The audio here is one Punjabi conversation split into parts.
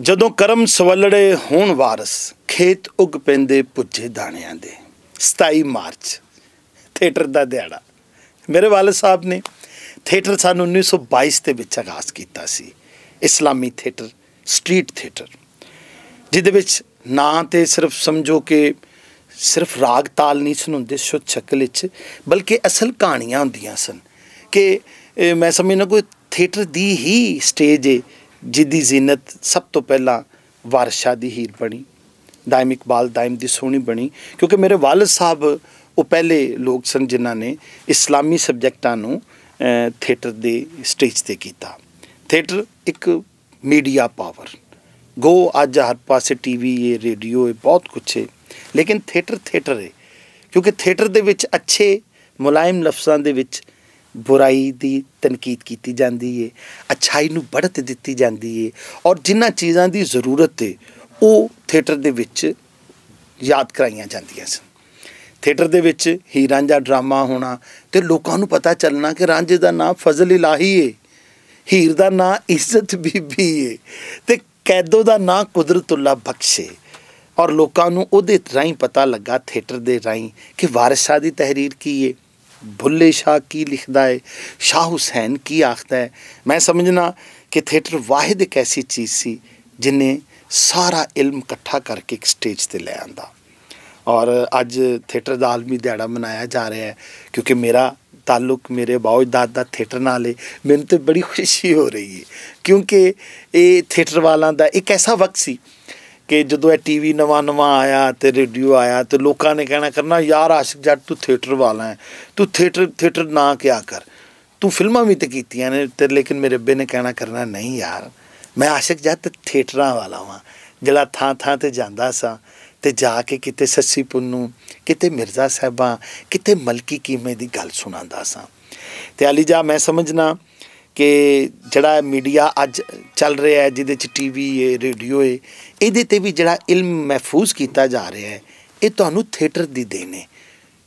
ਜਦੋਂ ਕਰਮ ਸਵਲੜੇ ਹੋਣ ਵਾਰਸ ਖੇਤ ਉਗ ਪੈਂਦੇ ਪੁੱਜੇ ਦਾਣਿਆਂ ਦੇ 27 ਮਾਰਚ ਥੀਏਟਰ ਦਾ ਦਿਹਾੜਾ ਮੇਰੇ ਵਾਲਦ ਸਾਹਿਬ ਨੇ ਥੀਏਟਰ ਸਾਨੂੰ 1922 ਦੇ ਵਿੱਚ ਆਗਾਜ਼ ਕੀਤਾ ਸੀ ਇਸਲਾਮੀ ਥੀਏਟਰ ਸਟਰੀਟ ਥੀਏਟਰ ਜਿਹਦੇ ਵਿੱਚ ਨਾਂ ਤੇ ਸਿਰਫ ਸਮਝੋ ਕਿ ਸਿਰਫ ਰਾਗ ਤਾਲ ਨਹੀਂ ਸੁਣਾਉਂਦੇ ਸ਼ੁੱਧ ਛਕਲ ਵਿੱਚ ਬਲਕਿ ਅਸਲ ਕਹਾਣੀਆਂ ਹੁੰਦੀਆਂ ਸਨ ਕਿ ਮੈਂ ਸਮਝਣਾ ਕੋਈ ਥੀਏਟਰ ਦੀ ਹੀ ਸਟੇਜ ਹੈ ਜਿੱਦੀ ਜ਼ੀਨਤ ਸਭ ਤੋਂ ਪਹਿਲਾਂ ਵਾਰਸ਼ਾ ਦੀ ਹੀਰ ਬਣੀ ਦਾਇਮ ਇਕਬਾਲ ਦਾਇਮ ਦੀ ਸੋਹਣੀ ਬਣੀ ਕਿਉਂਕਿ ਮੇਰੇ ਵਾਲਦ ਸਾਹਿਬ ਉਹ ਪਹਿਲੇ ਲੋਕ ਸਨ ਜਿਨ੍ਹਾਂ ਨੇ ਇਸਲਾਮੀ ਸਬਜੈਕਟਾਂ ਨੂੰ ਥੀਏਟਰ ਦੇ ਸਟੇਜ ਤੇ ਕੀਤਾ ਥੀਏਟਰ ਇੱਕ ਮੀਡੀਆ ਪਾਵਰ ਗੋ ਅੱਜ ਹਰ ਪਾਸੇ ਟੀਵੀ ਇਹ ਰੇਡੀਓ ਇਹ ਬਹੁਤ ਕੁਝ ਹੈ ਲੇਕਿਨ ਥੀਏਟਰ ਥੀਏਟਰ ਹੈ ਕਿਉਂਕਿ ਥੀਏਟਰ ਦੇ ਵਿੱਚ ਅੱਛੇ ਮੁਲਾਇਮ ਲਫ਼ਜ਼ਾਂ ਦੇ ਵਿੱਚ ਬੁਰਾਈ ਦੀ ਤਨਕੀਦ ਕੀਤੀ ਜਾਂਦੀ ਏ ਅਛਾਈ ਨੂੰ ਬੜਤ ਦਿੱਤੀ ਜਾਂਦੀ ਏ ਔਰ ਜਿੰਨਾ ਚੀਜ਼ਾਂ ਦੀ ਜ਼ਰੂਰਤ ਏ ਉਹ ਥੀਏਟਰ ਦੇ ਵਿੱਚ ਯਾਦ ਕਰਾਈਆਂ ਜਾਂਦੀਆਂ ਸਨ ਥੀਏਟਰ ਦੇ ਵਿੱਚ ਹੀ ਰਾਂਝਾ ਡਰਾਮਾ ਹੋਣਾ ਤੇ ਲੋਕਾਂ ਨੂੰ ਪਤਾ ਚੱਲਣਾ ਕਿ ਰਾਂਝੇ ਦਾ ਨਾਮ ਫਜ਼ਲ ਇਲਾਹੀ ਏ ਹੀਰ ਦਾ ਨਾਮ ਇੱਜ਼ਤ ਬੀਬੀ ਏ ਤੇ ਕੈਦੋ ਦਾ ਨਾਮ ਕੁਦਰਤੁੱਲਾ ਬਖਸ਼ੇ ਔਰ ਲੋਕਾਂ ਨੂੰ ਉਹਦੇ ਰਾਹੀਂ ਪਤਾ ਲੱਗਾ ਥੀਏਟਰ ਦੇ ਰਾਹੀਂ ਕਿ ਵਾਰਿਸਾ ਸ਼ਾਹ ਦੀ ਤਹਿਰੀਰ ਕੀ ਏ ਭੁੱਲੇ ਸ਼ਾਹ ਕੀ ਲਿਖਦਾ ਹੈ ਸ਼ਾਹ ਹੁਸੈਨ ਕੀ ਆਖਦਾ ਹੈ ਮੈਂ ਸਮਝਣਾ ਕਿ ਥੀਏਟਰ ਵਾਹਿਦ ਇੱਕ ਐਸੀ ਚੀਜ਼ ਸੀ ਜਿਨੇ ਸਾਰਾ ਇਲਮ ਇਕੱਠਾ ਕਰਕੇ ਇੱਕ ਸਟੇਜ ਤੇ ਲੈ ਆਂਦਾ ਔਰ ਅੱਜ ਥੀਏਟਰ ਦਾ ਆਲਮੀ ਦਿਹਾੜਾ ਮਨਾਇਆ ਜਾ ਰਿਹਾ ਹੈ ਕਿਉਂਕਿ ਮੇਰਾ ਤਾਲੁਕ ਮੇਰੇ ਬਾਉਜਦਾਦ ਦਾ ਥੀਏਟਰ ਨਾਲ ਹੈ ਮੈਨੂੰ ਤੇ ਬੜੀ ਖੁਸ਼ੀ ਹੋ ਰਹੀ ਹੈ ਕਿਉਂਕਿ ਇਹ ਥੀਏਟਰ ਵਾਲਾਂ ਦਾ ਇੱਕ ਐਸਾ ਵਕਤ ਸੀ ਕਿ ਜਦੋਂ ਇਹ ਟੀਵੀ ਨਵਾਂ ਨਵਾਂ ਆਇਆ ਤੇ ਰੇਡੀਓ ਆਇਆ ਤੇ ਲੋਕਾਂ ਨੇ ਕਹਿਣਾ ਕਰਨਾ ਯਾਰ ਆਸ਼ਿਕ ਜੱਟ ਤੂੰ ਥੀਏਟਰ ਵਾਲਾ ਹੈ ਤੂੰ ਥੀਏਟਰ ਥੀਏਟਰ ਨਾ ਕਿਆ ਕਰ ਤੂੰ ਫਿਲਮਾਂ ਵੀ ਤੇ ਕੀਤੀਆਂ ਨੇ ਤੇ ਲੇਕਿਨ ਮੇਰੇ ਅੱਬੇ ਨੇ ਕਹਿਣਾ ਕਰਨਾ ਨਹੀਂ ਯਾਰ ਮੈਂ ਆਸ਼ਿਕ ਜੱਟ ਥੀਏਟਰਾਂ ਵਾਲਾ ਹਾਂ ਜਿਹੜਾ ਥਾਂ ਥਾਂ ਤੇ ਜਾਂਦਾ ਸਾਂ ਤੇ ਜਾ ਕੇ ਕਿਤੇ ਸੱਸੀ ਪੁੰਨੂ ਕਿਤੇ ਮਿਰਜ਼ਾ ਸਾਹਿਬਾਂ ਕਿਤੇ ਮਲਕੀ ਕੀਮੇ ਦੀ ਗੱਲ ਸੁਣਾਉਂਦਾ ਸਾਂ ਤੇ ਅਲੀ ਜਾ ਮੈਂ ਸਮਝਣਾ ਕਿ ਜਿਹੜਾ ਮੀਡੀਆ ਅੱਜ ਚੱਲ ਰਿਹਾ ਹੈ ਜਿਹਦੇ 'ਚ ਟੀਵੀ ਹੈ ਰੇਡੀਓ ਹੈ ਇਹਦੇ ਤੇ ਵੀ ਜਿਹੜਾ ਇਲਮ ਮਹਿਫੂਜ਼ ਕੀਤਾ ਜਾ ਰਿਹਾ ਹੈ ਇਹ ਤੁਹਾਨੂੰ ਥੀਏਟਰ ਦੀ ਦੇਣ ਹੈ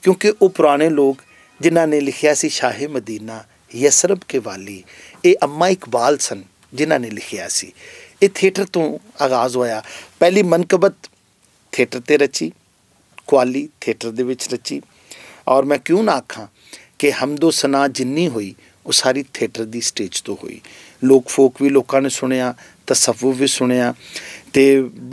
ਕਿਉਂਕਿ ਉਹ ਪੁਰਾਣੇ ਲੋਕ ਜਿਨ੍ਹਾਂ ਨੇ ਲਿਖਿਆ ਸੀ ਸ਼ਾਹੇ ਮਦੀਨਾ ਯਸਰਬ ਕੇ ਵਾਲੀ ਇਹ ਅੰਮਾ ਇਕਬਾਲ ਸਨ ਜਿਨ੍ਹਾਂ ਨੇ ਲਿਖਿਆ ਸੀ ਇਹ ਥੀਏਟਰ ਤੋਂ ਆਗਾਜ਼ ਹੋਇਆ ਪਹਿਲੀ ਮਨਕਬਤ ਥੀਏਟਰ ਤੇ ਰਚੀ ਕੁਆਲੀ ਥੀਏਟਰ ਦੇ ਵਿੱਚ ਰਚੀ ਔਰ ਮੈਂ ਕਿਉਂ ਨਾ ਆਖਾਂ ਕਿ ਹਮਦੋ ਸਨਾ ਜਿੰਨੀ ਹੋਈ ਉਹ ਸਾਰੀ ਥੀਏਟਰ ਦੀ ਸਟੇਜ ਤੋਂ ਹੋਈ ਲੋਕ ਫੋਕ ਵੀ ਲੋਕਾਂ ਨੇ ਸੁਣਿਆ ਤਸੱਵੁਫ ਵੀ ਸੁਣਿਆ ਤੇ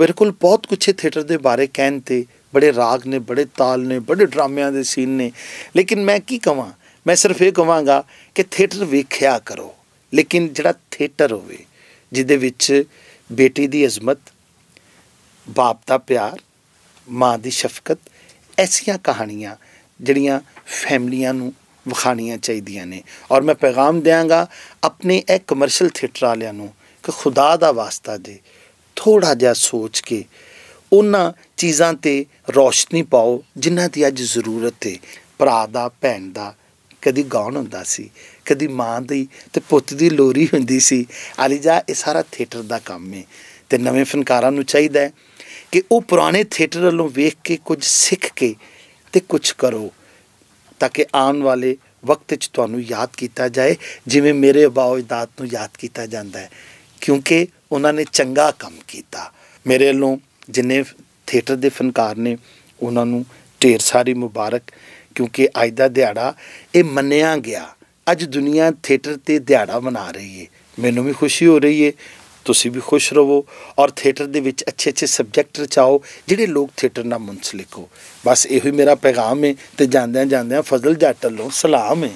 ਬਿਲਕੁਲ ਬਹੁਤ ਕੁਝ ਥੀਏਟਰ ਦੇ ਬਾਰੇ ਕਹਿਣ ਤੇ ਬੜੇ ਰਾਗ ਨੇ ਬੜੇ ਤਾਲ ਨੇ ਬੜੇ ਡਰਾਮਿਆਂ ਦੇ ਸੀਨ ਨੇ ਲੇਕਿਨ ਮੈਂ ਕੀ ਕਹਾਂ ਮੈਂ ਸਿਰਫ ਇਹ ਕਹਾਂਗਾ ਕਿ ਥੀਏਟਰ ਵੇਖਿਆ ਕਰੋ ਲੇਕਿਨ ਜਿਹੜਾ ਥੀਏਟਰ ਹੋਵੇ ਜਿਹਦੇ ਵਿੱਚ ਬੇਟੀ ਦੀ ਅਜ਼ਮਤ ਬਾਪ ਦਾ ਪਿਆਰ ਮਾਂ ਦੀ ਸ਼ਫਕਤ ਐਸੀਆਂ ਕਹਾਣੀਆਂ ਜਿਹੜੀਆਂ ਫੈਮਲੀਆਂ ਨੂੰ ਵਿਖਾਣੀਆਂ ਚਾਹੀਦੀਆਂ ਨੇ ਔਰ ਮੈਂ ਪੈਗਾਮ ਦਿਆਂਗਾ ਆਪਣੇ ਇਹ ਕਮਰਸ਼ੀਅਲ ਥੀਏਟਰ ਵਾਲਿਆਂ ਨੂੰ ਕਿ ਖੁਦਾ ਦਾ ਵਾਸਤਾ ਦੇ ਥੋੜਾ ਜਿਹਾ ਸੋਚ ਕੇ ਉਹਨਾਂ ਚੀਜ਼ਾਂ ਤੇ ਰੋਸ਼ਨੀ ਪਾਓ ਜਿਨ੍ਹਾਂ ਦੀ ਅੱਜ ਜ਼ਰੂਰਤ ਹੈ ਭਰਾ ਦਾ ਭੈਣ ਦਾ ਕਦੀ ਗਾਉਣ ਹੁੰਦਾ ਸੀ ਕਦੀ ਮਾਂ ਦੀ ਤੇ ਪੁੱਤ ਦੀ ਲੋਰੀ ਹੁੰਦੀ ਸੀ ਅਲੀਜਾ ਇਹ ਸਾਰਾ ਥੀਏਟਰ ਦਾ ਕੰਮ ਹੈ ਤੇ ਨਵੇਂ ਫਨਕਾਰਾਂ ਨੂੰ ਚਾਹੀਦਾ ਹੈ ਕਿ ਉਹ ਪੁਰਾਣੇ ਥੀਏਟਰ ਵੱਲੋਂ ਵੇਖ ਕੇ ਕੁਝ ਸਿੱਖ ਕੇ ਤੇ ਕੁਝ ਕਰੋ ਤਾਂ ਕਿ ਆਉਣ ਵਾਲੇ ਵਕਤ 'ਚ ਤੁਹਾਨੂੰ ਯਾਦ ਕੀਤਾ ਜਾਏ ਜਿਵੇਂ ਮੇਰੇ ਅਬਾਓ ਅਜਦਾਦ ਨੂੰ ਯਾਦ ਕੀਤਾ ਜਾਂਦਾ ਹੈ ਕਿਉਂਕਿ ਉਹਨਾਂ ਨੇ ਚੰਗਾ ਕੰਮ ਕੀਤਾ ਮੇਰੇ ਵੱਲੋਂ ਜਿੰਨੇ ਥੀਏਟਰ ਦੇ ਫਨਕਾਰ ਨੇ ਉਹਨਾਂ ਨੂੰ ਢੇਰ ਸਾਰੀ ਮੁਬਾਰਕ ਕਿਉਂਕਿ ਅੱਜ ਦਾ ਦਿਹਾੜਾ ਇਹ ਮੰਨਿਆ ਗਿਆ ਅੱਜ ਦੁਨੀਆ ਥੀਏਟਰ ਤੇ ਦਿਹਾੜਾ ਮਨਾ ਰਹੀ ਹੈ ਮੈਨੂੰ ਵੀ ਖੁਸ਼ੀ ਹੋ ਰਹੀ ਹੈ ਤੁਸੀਂ ਵੀ ਖੁਸ਼ ਰਹੋ ਔਰ ਥੀਏਟਰ ਦੇ ਵਿੱਚ ਅੱਛੇ ਅੱਛੇ ਸਬਜੈਕਟ ਰਚਾਓ ਜਿਹੜੇ ਲੋਕ ਥੀਏਟਰ ਨਾਲ ਮੁੰਸਲਿਕ ਹੋ ਬਸ ਇਹੋ ਹੀ ਮੇਰਾ ਪੈਗਾਮ ਹੈ ਤੇ ਜਾਂਦਿਆਂ ਜਾਂਦਿਆਂ ਫਜ਼ਲ ਜੱਟ ਵੱਲੋਂ ਸਲਾਮ ਹੈ